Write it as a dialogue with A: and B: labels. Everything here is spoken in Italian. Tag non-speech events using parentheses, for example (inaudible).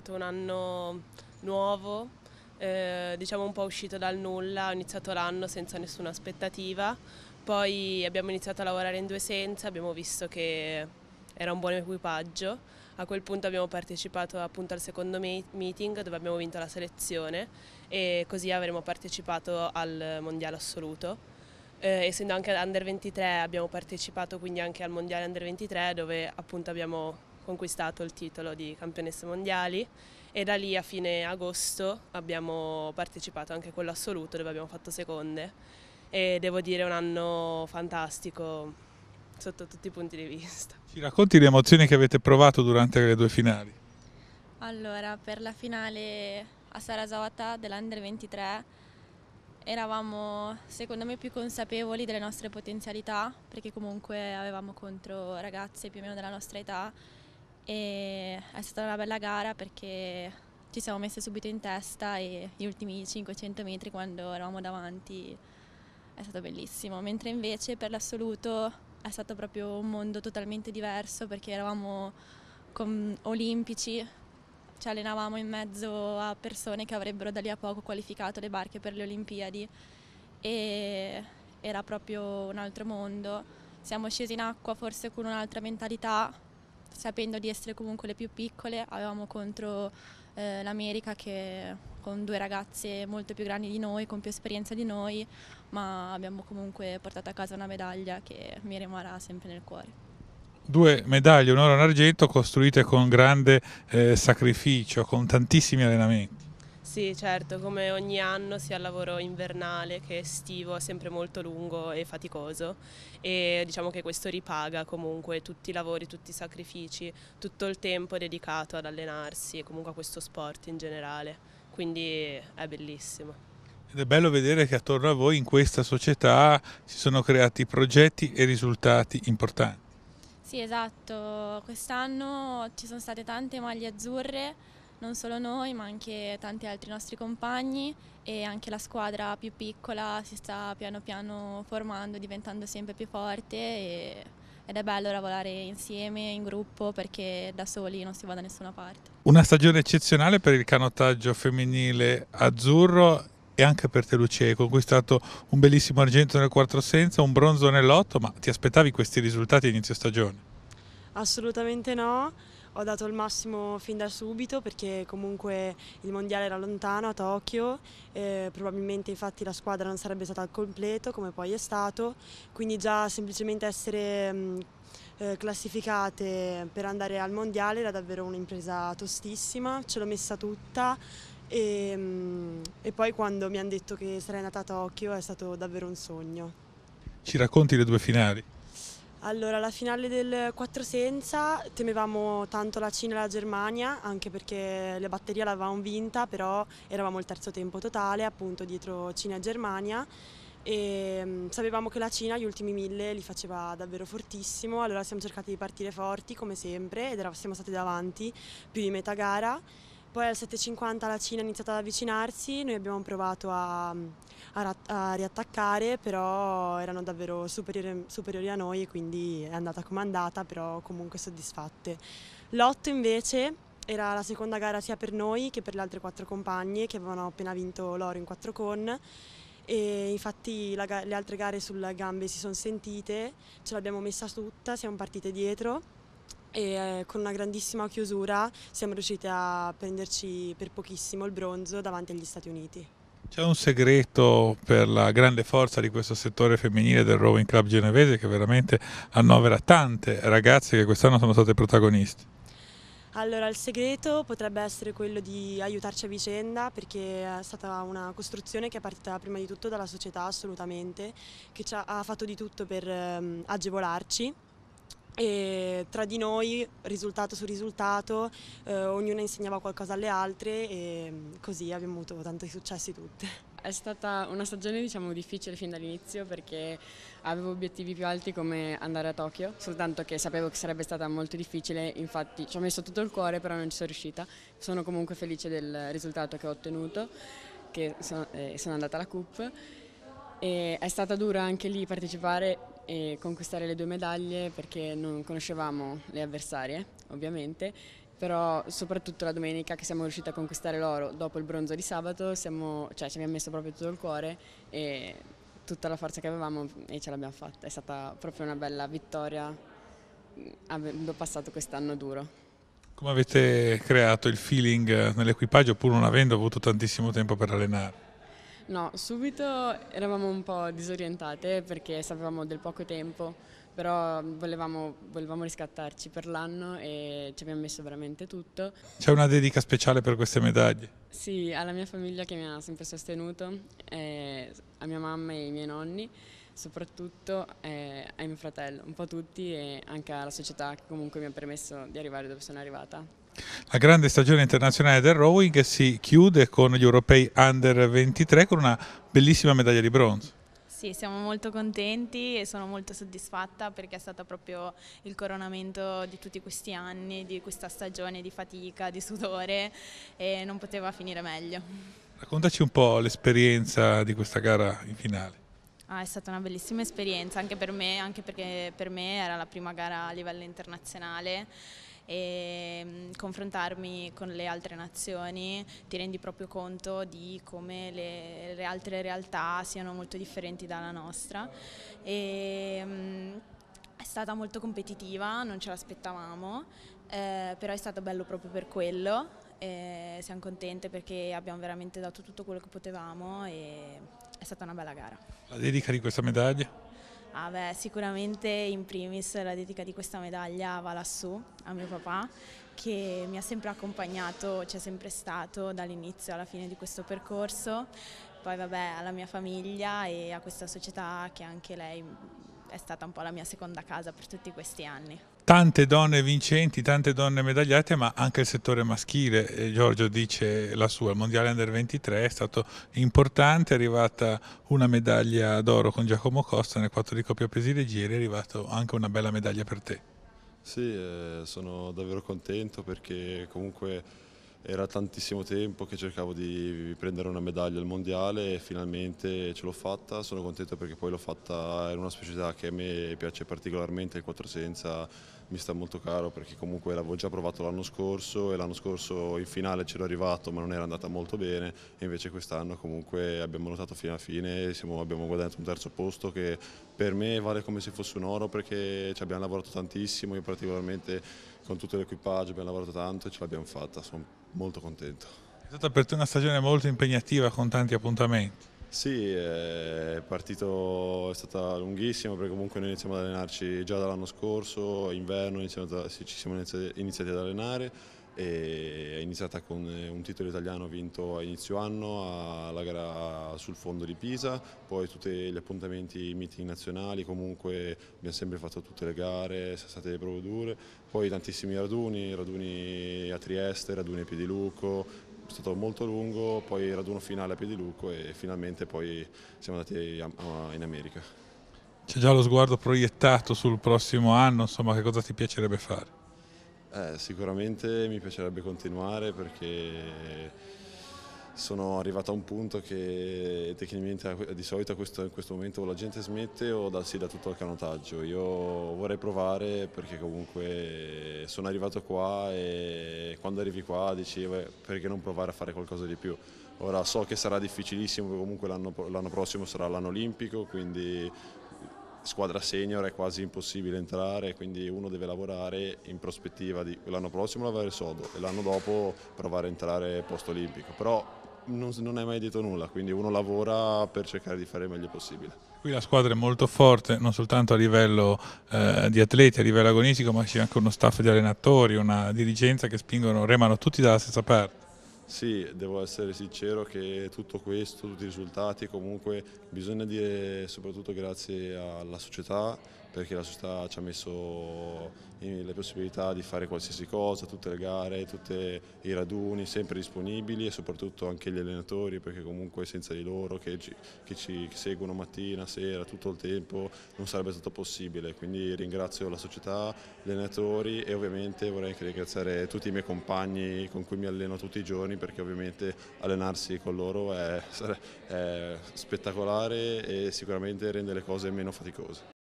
A: stato un anno nuovo, eh, diciamo un po' uscito dal nulla, ho iniziato l'anno senza nessuna aspettativa, poi abbiamo iniziato a lavorare in due senza, abbiamo visto che era un buon equipaggio, a quel punto abbiamo partecipato appunto al secondo meeting dove abbiamo vinto la selezione e così avremo partecipato al mondiale assoluto. Eh, essendo anche Under 23 abbiamo partecipato quindi anche al mondiale Under 23 dove appunto abbiamo conquistato il titolo di campionesse mondiali e da lì a fine agosto abbiamo partecipato anche a quello assoluto dove abbiamo fatto seconde e devo dire un anno
B: fantastico sotto tutti i punti di vista.
C: Ci racconti le emozioni che avete provato durante le due finali?
B: Allora, per la finale a Sarasota dell'Under 23 eravamo secondo me più consapevoli delle nostre potenzialità perché comunque avevamo contro ragazze più o meno della nostra età e è stata una bella gara perché ci siamo messe subito in testa e gli ultimi 500 metri quando eravamo davanti è stato bellissimo, mentre invece per l'assoluto è stato proprio un mondo totalmente diverso perché eravamo olimpici, ci allenavamo in mezzo a persone che avrebbero da lì a poco qualificato le barche per le Olimpiadi e era proprio un altro mondo. Siamo scesi in acqua forse con un'altra mentalità sapendo di essere comunque le più piccole, avevamo contro eh, l'America che con due ragazze molto più grandi di noi, con più esperienza di noi, ma abbiamo comunque portato a casa una medaglia che mi rimarrà sempre nel cuore
C: due medaglie, un oro e un argento, costruite con grande eh, sacrificio, con tantissimi allenamenti.
A: Sì, certo, come ogni anno sia il lavoro invernale che estivo è sempre molto lungo e faticoso e diciamo che questo ripaga comunque tutti i lavori, tutti i sacrifici, tutto il tempo dedicato ad allenarsi e comunque a questo sport in generale, quindi è bellissimo.
C: Ed è bello vedere che attorno a voi in questa società si sono creati progetti e risultati importanti.
B: Sì, esatto, quest'anno ci sono state tante maglie azzurre non solo noi ma anche tanti altri nostri compagni e anche la squadra più piccola si sta piano piano formando, diventando sempre più forte e, ed è bello lavorare insieme, in gruppo, perché da soli non si va da nessuna parte.
C: Una stagione eccezionale per il canottaggio femminile azzurro e anche per te Lucia hai conquistato un bellissimo argento nel quarto senza, un bronzo nell'otto, ma ti aspettavi questi risultati a inizio stagione?
D: Assolutamente no, ho dato il massimo fin da subito perché comunque il mondiale era lontano a Tokyo, eh, probabilmente infatti la squadra non sarebbe stata al completo come poi è stato, quindi già semplicemente essere mh, mm, eh, classificate per andare al mondiale era davvero un'impresa tostissima, ce l'ho messa tutta e, mh, mm, e poi quando mi hanno detto che sarei nata a Tokyo è stato davvero un sogno.
C: Ci racconti le due finali?
D: Allora, la finale del 4 senza temevamo tanto la Cina e la Germania, anche perché la batteria l'avevamo vinta, però eravamo il terzo tempo totale, appunto dietro Cina e Germania e mm, sapevamo che la Cina gli ultimi mille li faceva davvero fortissimo, allora siamo cercati di partire forti come sempre ed eravamo, siamo stati davanti più di metà gara poi al 7.50 la Cina ha iniziato ad avvicinarsi, noi abbiamo provato a, a, a riattaccare, però erano davvero superiori, superiori, a noi, quindi è andata comandata, però comunque soddisfatte. L'8 invece era la seconda gara sia per noi che per le altre quattro compagne che avevano appena vinto l'oro in quattro con e infatti la, le altre gare sulle gambe si sono sentite, ce l'abbiamo messa tutta, siamo partite dietro e eh, con una grandissima chiusura siamo riusciti a prenderci per pochissimo il bronzo davanti agli Stati Uniti.
C: C'è un segreto per la grande forza di questo settore femminile del Rowing Club genovese che veramente annovera tante ragazze che quest'anno sono state protagoniste?
D: Allora, il segreto potrebbe essere quello di aiutarci a vicenda perché è stata una costruzione che è partita prima di tutto dalla società assolutamente, che ha fatto di tutto per ehm, agevolarci e tra di noi, risultato su risultato, eh, ognuna insegnava qualcosa alle altre e mm, così abbiamo avuto tanti successi
E: tutte. È stata una stagione diciamo, difficile fin dall'inizio perché avevo obiettivi più alti come andare a Tokyo, soltanto che sapevo che sarebbe stata molto difficile, infatti ci ho messo tutto il cuore però non ci sono riuscita. Sono comunque felice del risultato che ho ottenuto, che sono, eh, sono andata alla CUP. E è stata dura anche lì partecipare e conquistare le due medaglie perché non conoscevamo le avversarie ovviamente però soprattutto la domenica che siamo riusciti a conquistare l'oro dopo il bronzo di sabato siamo, cioè, ci abbiamo messo proprio tutto il cuore e tutta la forza che avevamo e ce l'abbiamo fatta è stata proprio una bella vittoria mm, avendo passato quest'anno duro
C: come avete creato il feeling eh, nell'equipaggio pur non avendo avuto tantissimo tempo per allenare?
E: No, subito eravamo un po' disorientate perché sapevamo del poco tempo, però volevamo, volevamo riscattarci per l'anno e ci abbiamo messo veramente tutto.
C: C'è una dedica speciale per queste medaglie?
E: Sì, alla mia famiglia che mi ha sempre sostenuto, eh, a mia mamma e ai miei nonni, soprattutto eh, ai miei fratelli, un po' tutti e anche alla società che comunque mi ha permesso di arrivare dove sono arrivata.
C: La grande stagione internazionale del rowing si chiude con gli europei under 23 con una bellissima medaglia di bronzo.
F: Sì, siamo molto contenti e sono molto soddisfatta perché è stato proprio il coronamento di tutti questi anni, di questa stagione di fatica, di sudore e non poteva finire meglio.
C: Raccontaci un po' l'esperienza di questa gara in finale.
F: Ah, è stata una bellissima esperienza anche per me, anche perché per me era la prima gara a livello internazionale e mm, confrontarmi con le altre nazioni ti rendi proprio conto di come le, le altre realtà siano molto differenti dalla nostra. E, mm, è stata molto competitiva, non ce l'aspettavamo, eh, però è stato bello proprio per quello. Eh, siamo contente perché abbiamo veramente dato tutto quello che potevamo e è stata una bella gara.
C: La dedica di questa medaglia?
F: Ah beh, sicuramente in primis la dedica di questa medaglia va lassù, a mio papà, che mi ha sempre accompagnato, c'è sempre stato dall'inizio alla fine di questo percorso, poi vabbè alla mia famiglia e a questa società che anche lei è stata un po' la mia seconda casa per tutti questi anni.
C: Tante donne vincenti, tante donne medagliate, ma anche il settore maschile, eh, Giorgio dice la sua, il Mondiale Under 23 è stato importante, è arrivata una medaglia d'oro con Giacomo Costa nel quattro di coppia pesi leggeri, è arrivata anche una bella medaglia per te.
G: Sì, eh, sono davvero contento perché comunque era tantissimo tempo che cercavo di prendere una medaglia al mondiale e finalmente ce l'ho fatta, sono contento perché poi l'ho fatta in una specialità che a me piace particolarmente, il 4 senza mi sta molto caro perché comunque l'avevo già provato l'anno scorso e l'anno scorso in finale ce l'ho arrivato ma non era andata molto bene e invece quest'anno comunque abbiamo lottato fino alla fine, siamo, abbiamo guadagnato un terzo posto che per me vale come se fosse un oro perché ci abbiamo lavorato tantissimo, io particolarmente con tutto l'equipaggio, abbiamo lavorato tanto e ce l'abbiamo fatta, sono molto contento.
C: È stata per te una stagione molto impegnativa con tanti appuntamenti.
G: Sì, è partito, è stata lunghissima perché comunque noi iniziamo ad allenarci già dall'anno scorso, inverno iniziamo ci siamo iniziati ad allenare, è iniziata con eh, un titolo italiano vinto a inizio anno alla gara sul fondo di Pisa, poi tutti gli appuntamenti, i meeting nazionali, comunque abbiamo sempre fatto tutte le gare, sono state prove dure, poi tantissimi raduni, raduni a Trieste, raduni a Piediluco, è stato molto lungo, poi raduno finale a Piediluco e finalmente poi siamo andati in America.
C: C'è già lo sguardo proiettato sul prossimo anno, insomma che cosa ti piacerebbe fare?
G: Eh, sicuramente mi piacerebbe continuare perché sono arrivato a un punto che tecnicamente di solito a questo, in questo momento o la gente smette o da, si dà tutto al canotaggio. Io vorrei provare perché comunque sono arrivato qua e quando arrivi qua dici perché non provare a fare qualcosa di più. Ora so che sarà difficilissimo, comunque l'anno prossimo sarà l'anno olimpico, quindi squadra senior è quasi impossibile entrare, quindi uno deve lavorare in prospettiva di l'anno prossimo lavorare sodo e l'anno dopo provare a entrare post olimpico. Però non, non, è mai detto nulla, quindi uno lavora per cercare di fare il meglio possibile.
C: Qui la squadra è molto forte, non soltanto a livello eh, di atleti, a livello agonistico, ma c'è anche uno staff di allenatori, una dirigenza che spingono, remano tutti dalla stessa parte.
G: Sì, devo essere sincero che tutto questo, tutti i risultati comunque bisogna dire soprattutto grazie alla società perché la società ci ha messo eh, le possibilità di fare qualsiasi cosa, tutte le gare, tutti i raduni sempre disponibili e soprattutto anche gli allenatori perché comunque senza di loro che ci, che ci seguono mattina, sera, tutto il tempo non sarebbe stato possibile. Quindi ringrazio la società, gli allenatori e ovviamente vorrei anche ringraziare tutti i miei compagni con cui mi alleno tutti i giorni perché ovviamente allenarsi con loro è, (laughs) è spettacolare e sicuramente rende le cose meno faticose.